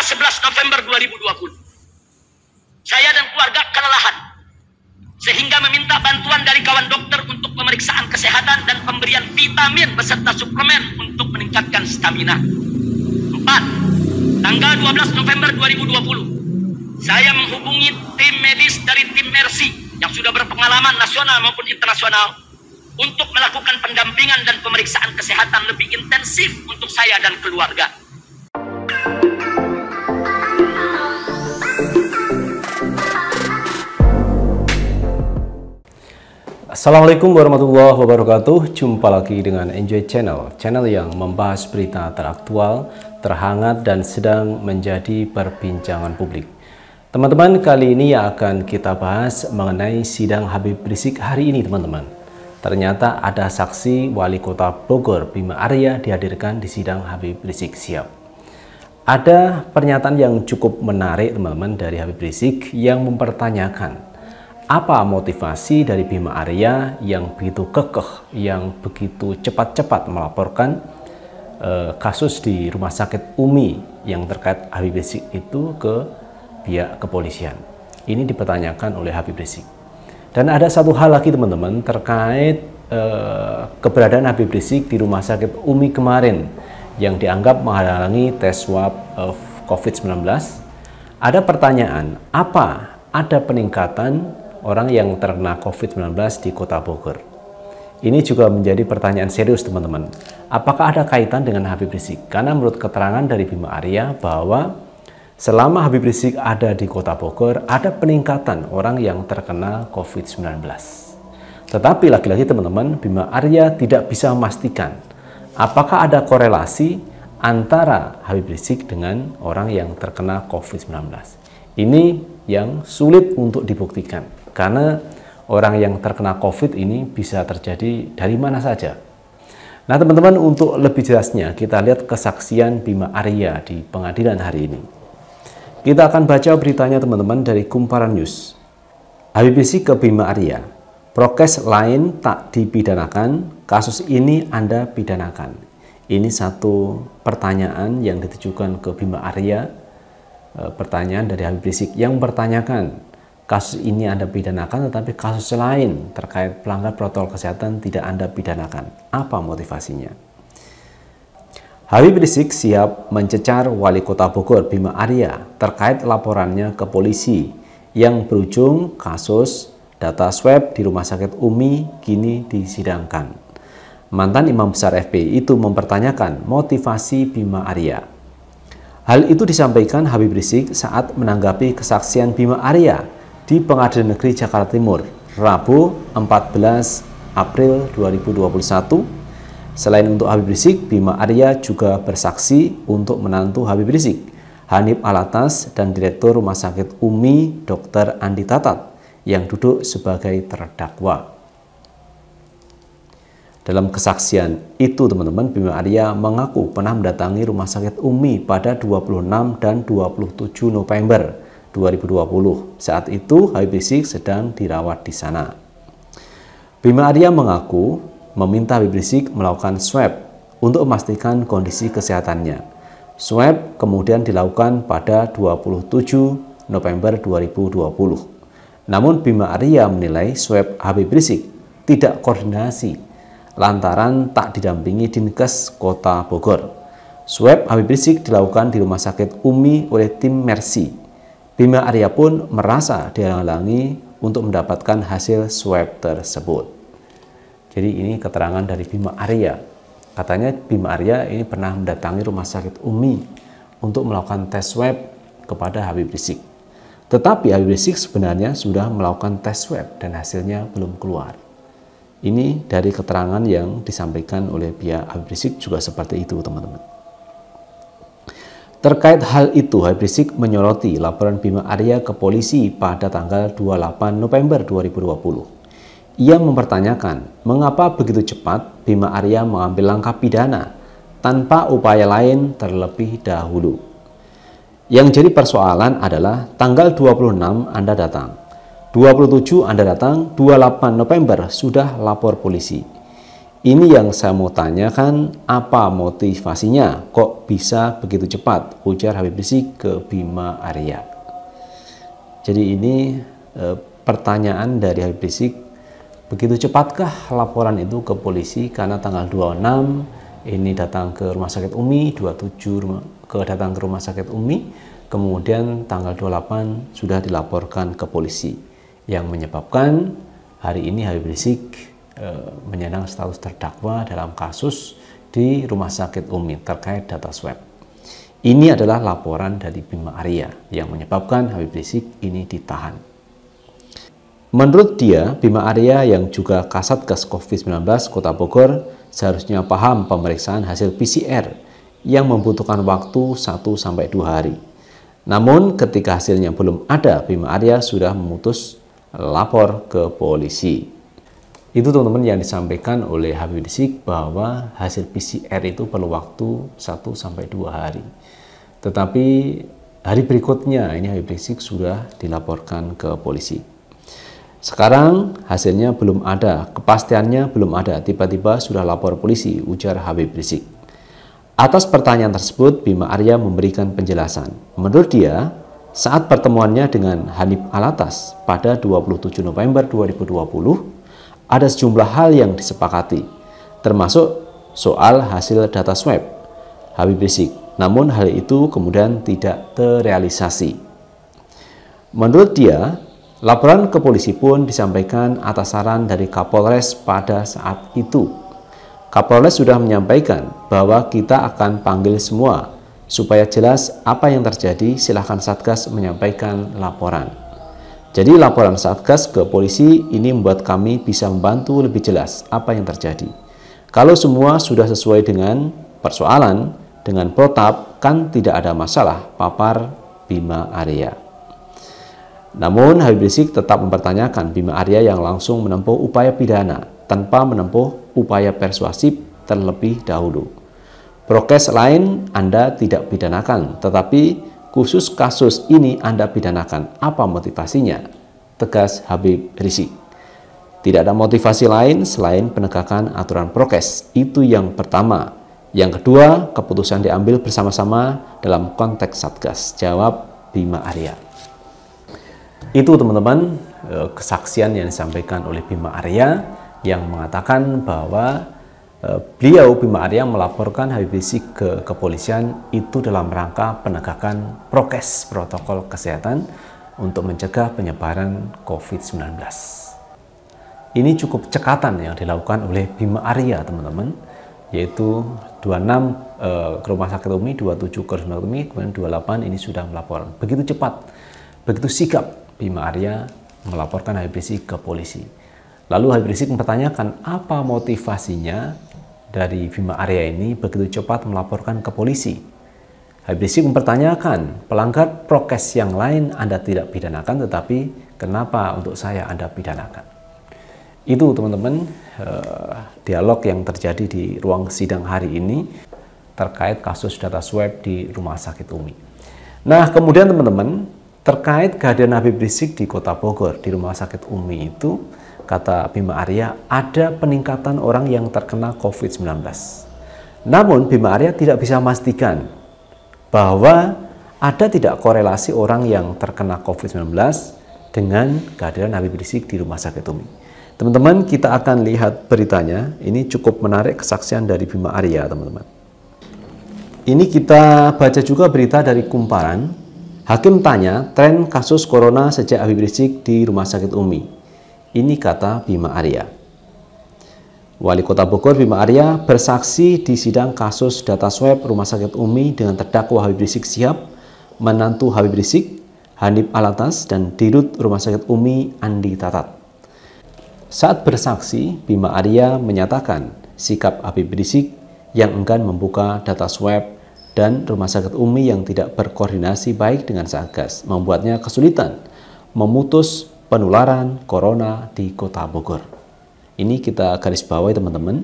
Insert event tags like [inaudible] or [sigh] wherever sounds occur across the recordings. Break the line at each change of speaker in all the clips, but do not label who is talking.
11 November 2020. Saya dan keluarga kelelahan. Sehingga meminta bantuan dari kawan dokter untuk pemeriksaan kesehatan dan pemberian vitamin beserta suplemen untuk meningkatkan stamina. 4. Tanggal 12 November 2020. Saya menghubungi tim medis dari tim Mercy yang sudah berpengalaman nasional maupun internasional untuk melakukan pendampingan dan pemeriksaan kesehatan lebih intensif untuk saya dan keluarga. Assalamualaikum warahmatullahi wabarakatuh. Jumpa lagi dengan Enjoy Channel, channel yang membahas berita teraktual, terhangat dan sedang menjadi perbincangan publik. Teman-teman, kali ini yang akan kita bahas mengenai sidang Habib Rizik hari ini, teman-teman. Ternyata ada saksi Wali Kota Bogor Bima Arya dihadirkan di sidang Habib Rizik siap. Ada pernyataan yang cukup menarik teman-teman dari Habib Rizik yang mempertanyakan apa motivasi dari Bima Arya yang begitu kekeh, yang begitu cepat-cepat melaporkan eh, kasus di Rumah Sakit Umi yang terkait Habib Rizik itu ke pihak kepolisian. Ini dipertanyakan oleh Habib Rizik. Dan ada satu hal lagi teman-teman terkait eh, keberadaan Habib Rizik di Rumah Sakit Umi kemarin yang dianggap menghalangi tes swab eh, COVID-19. Ada pertanyaan, apa ada peningkatan orang yang terkena COVID-19 di Kota Bogor. Ini juga menjadi pertanyaan serius teman-teman. Apakah ada kaitan dengan Habib Rizik? Karena menurut keterangan dari Bima Arya bahwa selama Habib Rizik ada di Kota Bogor, ada peningkatan orang yang terkena COVID-19. Tetapi lagi-lagi teman-teman, Bima Arya tidak bisa memastikan apakah ada korelasi antara Habib Rizik dengan orang yang terkena COVID-19. Ini yang sulit untuk dibuktikan. Karena orang yang terkena COVID ini bisa terjadi dari mana saja. Nah teman-teman untuk lebih jelasnya kita lihat kesaksian Bima Arya di pengadilan hari ini. Kita akan baca beritanya teman-teman dari Kumparan News. Habib ke Bima Arya, prokes lain tak dipidanakan, kasus ini Anda pidanakan. Ini satu pertanyaan yang ditujukan ke Bima Arya, eh, pertanyaan dari Habib Rizik yang mempertanyakan kasus ini Anda pidanakan tetapi kasus lain terkait pelanggar protokol kesehatan tidak Anda pidanakan. Apa motivasinya? Habib Rizik siap mencecar Wali Kota Bogor Bima Arya terkait laporannya ke polisi yang berujung kasus data swab di Rumah Sakit Umi kini disidangkan. Mantan Imam Besar FPI itu mempertanyakan motivasi Bima Arya. Hal itu disampaikan Habib Rizik saat menanggapi kesaksian Bima Arya di Pengadilan Negeri Jakarta Timur, Rabu 14 April 2021. Selain untuk Habib Rizik, Bima Arya juga bersaksi untuk menantu Habib Rizik, Hanif Alatas dan Direktur Rumah Sakit UMI Dr. Andi Tatat yang duduk sebagai terdakwa. Dalam kesaksian itu, teman-teman, Bima Arya mengaku pernah mendatangi rumah sakit UMI pada 26 dan 27 November 2020. Saat itu Habib Rizik sedang dirawat di sana. Bima Arya mengaku meminta Habib Rizik melakukan swab untuk memastikan kondisi kesehatannya. Swab kemudian dilakukan pada 27 November 2020. Namun Bima Arya menilai swab Habib Rizik tidak koordinasi lantaran tak didampingi Dinkes Kota Bogor. Swab Habib Rizik dilakukan di Rumah Sakit Umi oleh tim Mersi. Bima Arya pun merasa dihalangi untuk mendapatkan hasil swab tersebut. Jadi ini keterangan dari Bima Arya. Katanya Bima Arya ini pernah mendatangi rumah sakit Umi untuk melakukan tes swab kepada Habib Rizik. Tetapi Habib Rizik sebenarnya sudah melakukan tes swab dan hasilnya belum keluar. Ini dari keterangan yang disampaikan oleh pihak Habib Rizik juga seperti itu teman-teman. Terkait hal itu, Habib Rizik menyoroti laporan Bima Arya ke polisi pada tanggal 28 November 2020. Ia mempertanyakan mengapa begitu cepat Bima Arya mengambil langkah pidana tanpa upaya lain terlebih dahulu. Yang jadi persoalan adalah tanggal 26 Anda datang, 27 Anda datang, 28 November sudah lapor polisi. Ini yang saya mau tanyakan, apa motivasinya? Kok bisa begitu cepat? Ujar Habib Rizik ke Bima Arya. Jadi ini e, pertanyaan dari Habib Rizik, begitu cepatkah laporan itu ke polisi? Karena tanggal 26 ini datang ke rumah sakit Umi, 27 ke datang ke rumah sakit Umi, kemudian tanggal 28 sudah dilaporkan ke polisi. Yang menyebabkan hari ini Habib Rizik Eh, menyandang status terdakwa dalam kasus di Rumah Sakit Umi terkait data swab. Ini adalah laporan dari Bima Arya yang menyebabkan Habib Rizik ini ditahan. Menurut dia, Bima Arya yang juga kasat gas COVID-19 Kota Bogor seharusnya paham pemeriksaan hasil PCR yang membutuhkan waktu 1-2 hari. Namun ketika hasilnya belum ada, Bima Arya sudah memutus lapor ke polisi. Itu teman-teman yang disampaikan oleh Habib Rizik bahwa hasil PCR itu perlu waktu 1 sampai 2 hari. Tetapi hari berikutnya ini Habib Rizik sudah dilaporkan ke polisi. Sekarang hasilnya belum ada, kepastiannya belum ada. Tiba-tiba sudah lapor polisi, ujar Habib Rizik. Atas pertanyaan tersebut, Bima Arya memberikan penjelasan. Menurut dia, saat pertemuannya dengan Hanif Alatas pada 27 November 2020, ada sejumlah hal yang disepakati, termasuk soal hasil data swab Habib Rizik. Namun hal itu kemudian tidak terrealisasi. Menurut dia, laporan ke polisi pun disampaikan atas saran dari Kapolres pada saat itu. Kapolres sudah menyampaikan bahwa kita akan panggil semua supaya jelas apa yang terjadi silahkan Satgas menyampaikan laporan. Jadi laporan Satgas ke polisi ini membuat kami bisa membantu lebih jelas apa yang terjadi. Kalau semua sudah sesuai dengan persoalan, dengan protap kan tidak ada masalah papar Bima Arya. Namun Habib Rizik tetap mempertanyakan Bima Arya yang langsung menempuh upaya pidana tanpa menempuh upaya persuasif terlebih dahulu. Prokes lain Anda tidak pidanakan, tetapi khusus kasus ini Anda pidanakan. Apa motivasinya? Tegas Habib Rizik. Tidak ada motivasi lain selain penegakan aturan prokes. Itu yang pertama. Yang kedua, keputusan diambil bersama-sama dalam konteks Satgas. Jawab Bima Arya. Itu teman-teman eh, kesaksian yang disampaikan oleh Bima Arya yang mengatakan bahwa Eh, beliau Bima Arya melaporkan Habib Rizik ke kepolisian itu dalam rangka penegakan prokes protokol kesehatan untuk mencegah penyebaran COVID-19. Ini cukup cekatan yang dilakukan oleh Bima Arya, teman-teman, yaitu 26 eh, ke rumah sakit Umi, 27 ke rumah sakit Umi, kemudian 28 ini sudah melapor. Begitu cepat, begitu sikap Bima Arya melaporkan Habib Rizik ke polisi. Lalu Habib Rizik mempertanyakan apa motivasinya dari Bima Arya ini begitu cepat melaporkan ke polisi. Habib mempertanyakan, pelanggar prokes yang lain Anda tidak pidanakan, tetapi kenapa untuk saya Anda pidanakan? Itu teman-teman eh, dialog yang terjadi di ruang sidang hari ini terkait kasus data swab di Rumah Sakit Umi. Nah, kemudian teman-teman, terkait kehadiran Habib Rizik di Kota Bogor di Rumah Sakit Umi itu kata Bima Arya, ada peningkatan orang yang terkena COVID-19. Namun Bima Arya tidak bisa memastikan bahwa ada tidak korelasi orang yang terkena COVID-19 dengan kehadiran Habib Rizik di Rumah Sakit Umi. Teman-teman, kita akan lihat beritanya. Ini cukup menarik kesaksian dari Bima Arya, teman-teman. Ini kita baca juga berita dari Kumparan. Hakim tanya tren kasus corona sejak Habib Rizik di Rumah Sakit Umi. Ini kata Bima Arya. Wali Kota Bogor Bima Arya bersaksi di sidang kasus data swab Rumah Sakit Umi dengan terdakwa Habib Rizik Sihab, menantu Habib Rizik, Hanif Alatas, dan Dirut Rumah Sakit Umi Andi Tatat. Saat bersaksi, Bima Arya menyatakan sikap Habib Rizik yang enggan membuka data swab dan rumah sakit Umi yang tidak berkoordinasi baik dengan Satgas membuatnya kesulitan memutus penularan corona di Kota Bogor. Ini kita garis bawahi teman-teman.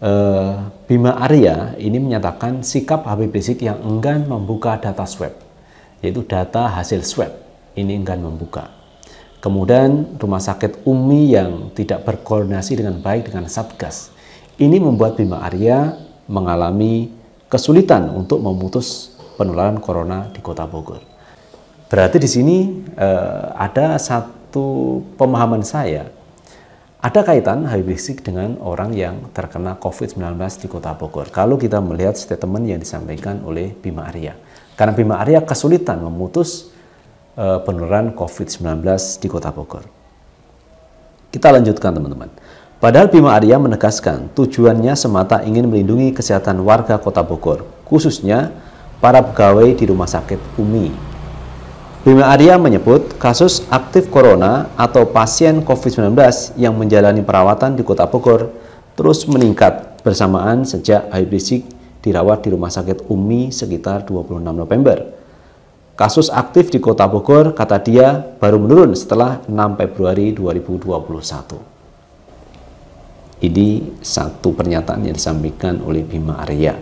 Eh, Bima Arya ini menyatakan sikap Habib Rizik yang enggan membuka data swab, yaitu data hasil swab. Ini enggan membuka. Kemudian rumah sakit UMI yang tidak berkoordinasi dengan baik dengan Satgas. Ini membuat Bima Arya mengalami kesulitan untuk memutus penularan corona di Kota Bogor. Berarti di sini uh, ada satu pemahaman saya, ada kaitan Habib Rizik dengan orang yang terkena COVID-19 di kota Bogor. Kalau kita melihat statement yang disampaikan oleh Bima Arya. Karena Bima Arya kesulitan memutus uh, penularan COVID-19 di kota Bogor. Kita lanjutkan teman-teman. Padahal Bima Arya menegaskan tujuannya semata ingin melindungi kesehatan warga kota Bogor, khususnya para pegawai di Rumah Sakit UMI Bima Arya menyebut kasus aktif corona atau pasien COVID-19 yang menjalani perawatan di Kota Bogor terus meningkat bersamaan sejak Habib Rizik dirawat di Rumah Sakit Umi sekitar 26 November. Kasus aktif di Kota Bogor, kata dia, baru menurun setelah 6 Februari 2021. Ini satu pernyataan yang disampaikan oleh Bima Arya.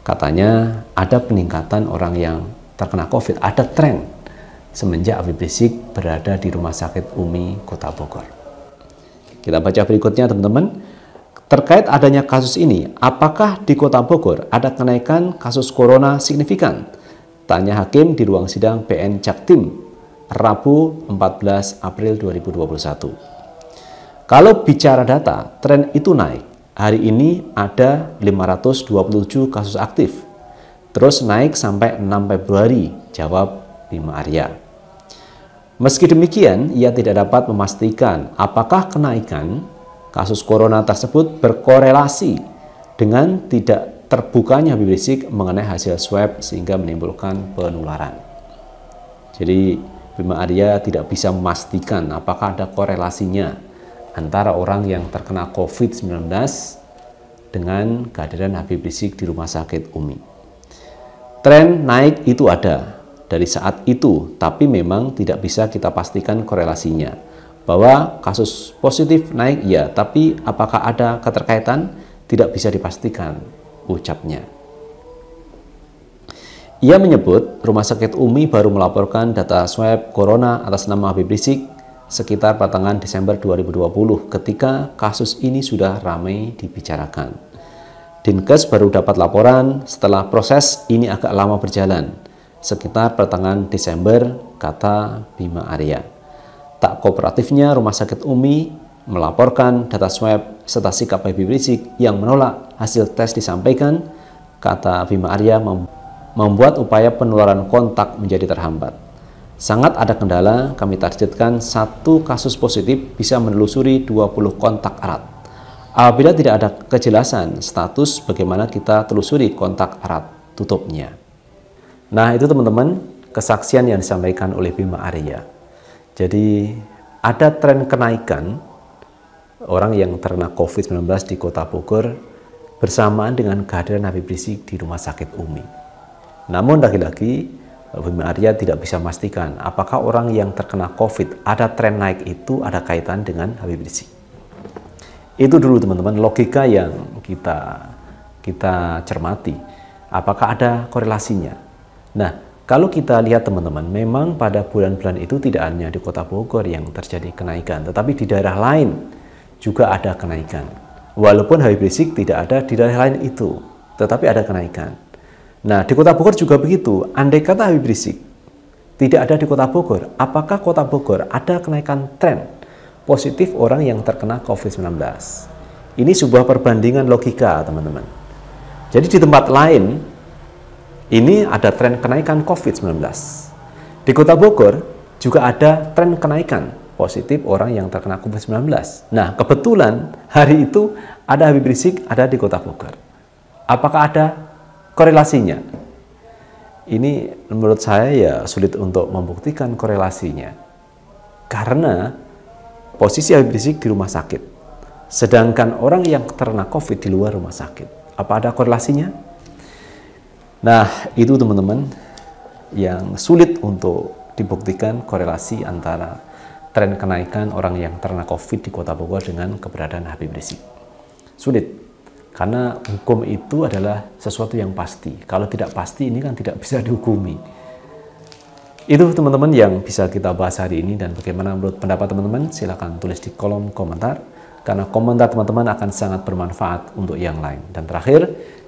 Katanya ada peningkatan orang yang terkena COVID, ada tren semenjak Habib Rizik berada di Rumah Sakit Umi Kota Bogor. Kita baca berikutnya teman-teman. Terkait adanya kasus ini, apakah di Kota Bogor ada kenaikan kasus corona signifikan? Tanya hakim di ruang sidang PN Jaktim, Rabu 14 April 2021. Kalau bicara data, tren itu naik. Hari ini ada 527 kasus aktif. Terus naik sampai 6 Februari, jawab Bima Arya. Meski demikian, ia tidak dapat memastikan apakah kenaikan kasus corona tersebut berkorelasi dengan tidak terbukanya Habib Rizik mengenai hasil swab sehingga menimbulkan penularan. Jadi Bima Arya tidak bisa memastikan apakah ada korelasinya antara orang yang terkena COVID-19 dengan kehadiran Habib Rizik di rumah sakit UMI. Tren naik itu ada, dari saat itu, tapi memang tidak bisa kita pastikan korelasinya. Bahwa kasus positif naik ya, tapi apakah ada keterkaitan? Tidak bisa dipastikan, ucapnya. Ia menyebut Rumah Sakit Umi baru melaporkan data swab corona atas nama Habib Rizik sekitar pertengahan Desember 2020 ketika kasus ini sudah ramai dibicarakan. Dinkes baru dapat laporan setelah proses ini agak lama berjalan sekitar pertengahan Desember, kata Bima Arya. Tak kooperatifnya Rumah Sakit Umi melaporkan data swab serta sikap Habib Rizik yang menolak hasil tes disampaikan, kata Bima Arya membuat upaya penularan kontak menjadi terhambat. Sangat ada kendala, kami targetkan satu kasus positif bisa menelusuri 20 kontak erat. Apabila tidak ada kejelasan status bagaimana kita telusuri kontak erat tutupnya. Nah itu teman-teman kesaksian yang disampaikan oleh Bima Arya. Jadi ada tren kenaikan orang yang terkena COVID-19 di kota Bogor bersamaan dengan kehadiran Habib Rizik di rumah sakit Umi. Namun lagi-lagi Bima Arya tidak bisa memastikan apakah orang yang terkena COVID ada tren naik itu ada kaitan dengan Habib Rizik. Itu dulu teman-teman logika yang kita kita cermati. Apakah ada korelasinya? Nah, kalau kita lihat teman-teman, memang pada bulan-bulan itu tidak hanya di kota Bogor yang terjadi kenaikan, tetapi di daerah lain juga ada kenaikan. Walaupun Habib Rizik tidak ada di daerah lain itu, tetapi ada kenaikan. Nah, di kota Bogor juga begitu. Andai kata Habib Rizik tidak ada di kota Bogor, apakah kota Bogor ada kenaikan tren positif orang yang terkena COVID-19? Ini sebuah perbandingan logika, teman-teman. Jadi di tempat lain, ini ada tren kenaikan COVID-19. Di kota Bogor juga ada tren kenaikan positif orang yang terkena COVID-19. Nah, kebetulan hari itu ada Habib Rizik ada di kota Bogor. Apakah ada korelasinya? Ini menurut saya ya sulit untuk membuktikan korelasinya. Karena posisi Habib Rizik di rumah sakit, sedangkan orang yang terkena COVID di luar rumah sakit. Apa ada korelasinya? Nah, itu teman-teman yang sulit untuk dibuktikan korelasi antara tren kenaikan orang yang terkena COVID di Kota Bogor dengan keberadaan Habib Rizik. Sulit, karena hukum itu adalah sesuatu yang pasti. Kalau tidak pasti, ini kan tidak [laughs] bisa dihukumi. Itu teman-teman yang bisa kita bahas hari ini dan bagaimana menurut pendapat teman-teman, silahkan tulis di kolom komentar. Karena komentar teman-teman akan sangat bermanfaat untuk yang lain. Dan terakhir,